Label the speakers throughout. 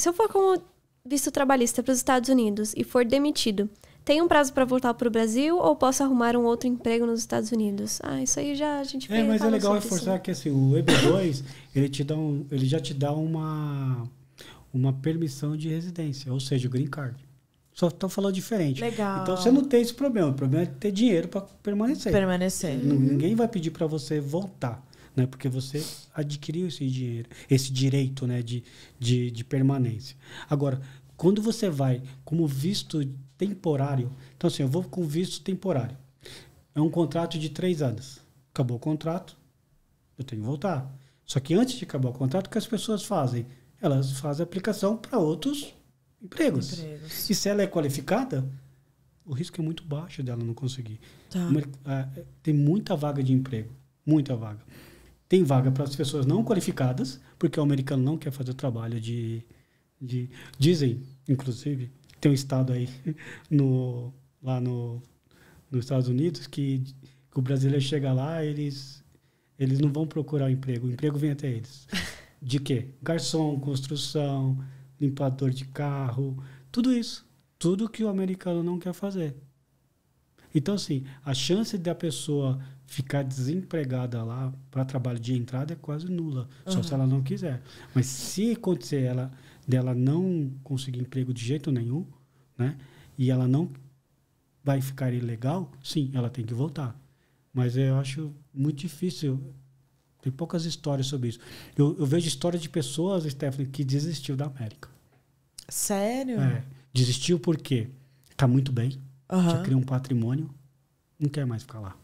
Speaker 1: se eu for com visto trabalhista para os Estados Unidos e for demitido, tem um prazo para voltar para o Brasil ou posso arrumar um outro emprego nos Estados Unidos? Ah, isso aí já a gente É, mas é legal reforçar que assim, o EB2, ele te dá um, ele já te dá uma uma permissão de residência, ou seja, o green card. Só estão falando diferente. Legal. Então você não tem esse problema. O problema é ter dinheiro para permanecer. Permanecer. Uhum. Ninguém vai pedir para você voltar né? Porque você adquiriu esse dinheiro, esse direito, né, de, de, de permanência. Agora, quando você vai como visto temporário, então assim, eu vou com visto temporário. É um contrato de três anos. Acabou o contrato, eu tenho que voltar. Só que antes de acabar o contrato, o que as pessoas fazem? Elas fazem aplicação para outros empregos. empregos. E se ela é qualificada, o risco é muito baixo dela não conseguir. Tá. É, é, tem muita vaga de emprego, muita vaga. Tem vaga para as pessoas não qualificadas, porque o americano não quer fazer o trabalho de, de. Dizem, inclusive, tem um estado aí no, lá no, nos Estados Unidos que, que o brasileiro chega lá, eles, eles não vão procurar o emprego, o emprego vem até eles. De quê? Garçom, construção, limpador de carro, tudo isso. Tudo que o americano não quer fazer. Então, assim, a chance da pessoa ficar desempregada lá para trabalho de entrada é quase nula, uhum. só se ela não quiser. Mas se acontecer ela dela não conseguir emprego de jeito nenhum, né? E ela não vai ficar ilegal, sim, ela tem que voltar. Mas eu acho muito difícil. Tem poucas histórias sobre isso. Eu, eu vejo histórias de pessoas, Stephanie, que desistiu da América. Sério? É, desistiu porque está muito bem Uhum. Já cria um patrimônio, não quer mais ficar lá.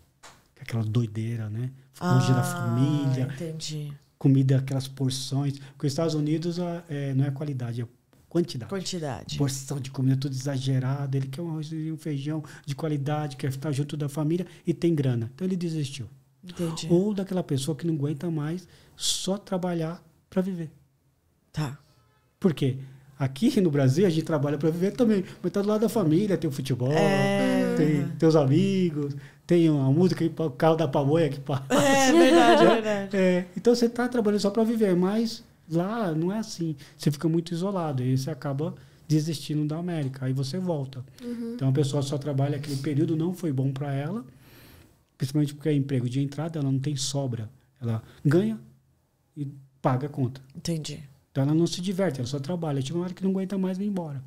Speaker 1: É aquela doideira, né? Longe ah, da família. Entendi. Comida, aquelas porções. Porque os Estados Unidos ah, é, não é qualidade, é quantidade. Quantidade. Porção de comida tudo exagerada. Ele quer um arroz e um feijão de qualidade, quer estar junto da família e tem grana. Então ele desistiu. Entendi. Ou daquela pessoa que não aguenta mais só trabalhar para viver. Tá. Por quê? Aqui no Brasil a gente trabalha para viver também, mas tá do lado da família, tem o futebol, é... tem teus amigos, tem a música, o carro da pamonha que passa. É, é verdade, é verdade. É, então você tá trabalhando só para viver, mas lá não é assim. Você fica muito isolado e você acaba desistindo da América, aí você volta. Uhum. Então a pessoa só trabalha aquele período, não foi bom para ela, principalmente porque é emprego de entrada, ela não tem sobra. Ela ganha e paga a conta. Entendi. Então ela não se diverte, ela só trabalha. Chega uma hora que não aguenta mais vem embora.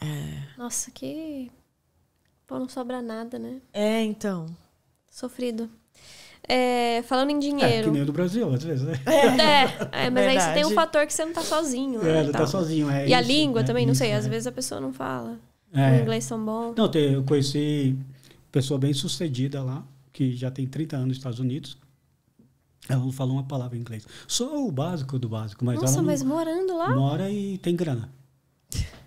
Speaker 1: É. Nossa, que. Pô, não sobra nada, né? É, então. Sofrido. É, falando em dinheiro. É, que nem o do Brasil, às vezes, né? É, é mas Verdade. aí você tem um fator que você não tá sozinho. É, né, não tá sozinho, é. E isso, a língua é também, não sei, às é. vezes a pessoa não fala. É. O inglês tão bom. Não, eu conheci pessoa bem sucedida lá, que já tem 30 anos nos Estados Unidos, ela não falou uma palavra em inglês. Só o básico do básico. Mas Nossa, mas morando lá? Mora e tem grana.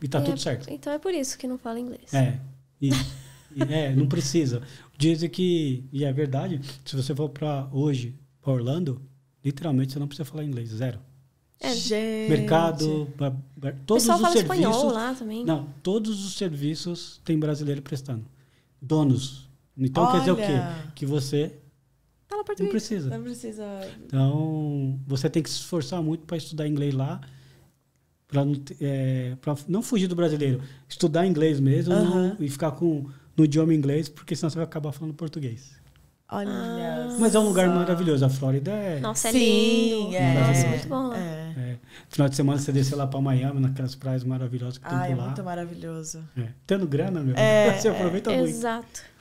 Speaker 1: E tá é, tudo certo. Então é por isso que não fala inglês. É. E, e, é, não precisa. Dizem que, e é verdade, se você for para hoje, pra Orlando, literalmente você não precisa falar inglês, zero. É. Gente. Mercado, bar, bar, todos os serviços. espanhol lá também. Não, todos os serviços tem brasileiro prestando. Donos. Então Olha. quer dizer o quê? Que você Fala português. Não precisa. Não precisa. Então, você tem que se esforçar muito para estudar inglês lá. Para não, é, não fugir do brasileiro. Estudar inglês mesmo não, e ficar com, no idioma inglês, porque senão você vai acabar falando português. Olha. Ah, mas é um lugar maravilhoso. A Flórida é. Nossa, é Sim, lindo. É. Nossa, é muito bom. É. é. Final de semana você desceu lá para Miami, naquelas praias maravilhosas que tem Ai, ah, por é lá. É muito maravilhoso. É. Tendo grana, meu. É, você é. aproveita muito. Exato.